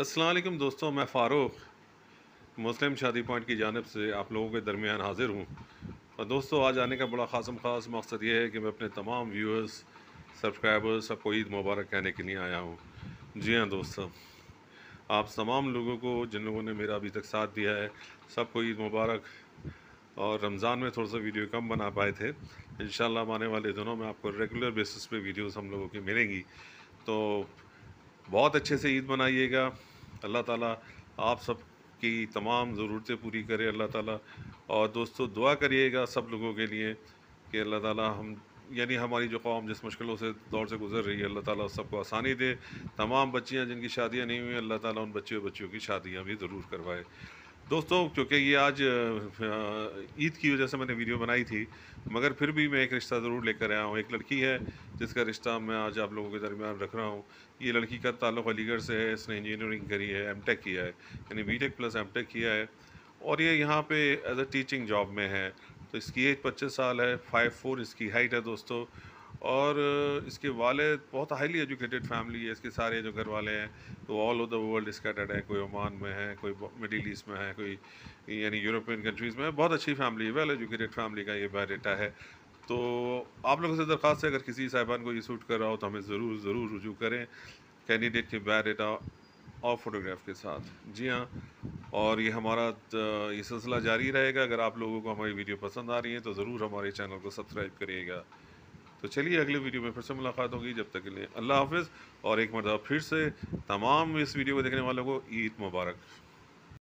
असलकम दोस्तों मैं फ़ारूक मुस्लिम शादी पॉइंट की जानब से आप लोगों के दरमियान हाजिर हूँ और दोस्तों आज आने का बड़ा खासम खास मकसद ये है कि मैं अपने तमाम व्यूअर्स सब्सक्राइबर्स सबको ईद मुबारक कहने के लिए आया हूँ जी हाँ दोस्तों आप तमाम लोगों को जिन लोगों ने मेरा अभी तक साथ दिया है सबको ईद मुबारक और रमज़ान में थोड़ा सा वीडियो कम बना पाए थे इन आने वाले दिनों में आपको रेगुलर बेसिस पर वीडियोज़ हम लोगों की मिलेंगी तो बहुत अच्छे से ईद मनाइएगा अल्लाह ताला आप सब की तमाम ज़रूरतें पूरी करे अल्लाह ताला और दोस्तों दुआ करिएगा सब लोगों के लिए कि अल्लाह ताला हम यानी हमारी जो कौम जिस मुश्किलों से दौर से गुजर रही है अल्लाह ताला सबको आसानी दे तमाम बच्चियाँ जिनकी शादियाँ नहीं हुई अल्लाह ताला उन बच्चियों बच्चियों की शादियाँ भी ज़रूर करवाए दोस्तों क्योंकि ये आज ईद की वजह से मैंने वीडियो बनाई थी मगर फिर भी मैं एक रिश्ता ज़रूर लेकर आया हूँ एक लड़की है जिसका रिश्ता मैं आज आप लोगों के दरमियान रख रहा हूँ ये लड़की का ताल्लुक़ अलीगढ़ से है इसने इंजीनियरिंग करी है एम टेक किया है यानी B tech plus M tech किया है और ये यहाँ पर एज अ टीचिंग जॉब में है तो इसकी एज पच्चीस साल है फाइव फोर इसकी हाइट है दोस्तों और इसके वाले बहुत हाईली एजुकेटेड फैमिली है इसके सारे जो घर वाले हैं तो all over the world scattered है कोई ओमान में है कोई मिडिल ईस्ट में है कोई यानी यूरोपियन कंट्रीज़ में बहुत अच्छी फैमिली है वेल एजुकेटेड फैमिली का ये बायोडेटा है तो आप लोगों से दरख्वास्त है अगर किसी साहिबान को ये सूट कर रहा हो तो हमें ज़रूर ज़रूर रुजू करें कैंडिडेट के बायोडेटा और फोटोग्राफ के साथ जी हाँ और ये हमारा ये सिलसिला जारी रहेगा अगर आप लोगों को हमारी वीडियो पसंद आ रही है तो ज़रूर हमारे चैनल को सब्सक्राइब करिएगा तो चलिए अगले वीडियो में फिर से मुलाकात होगी जब तक के लिए अल्लाह हाफिज़ और एक मरतबा फिर से तमाम इस वीडियो को देखने वालों को ईद मुबारक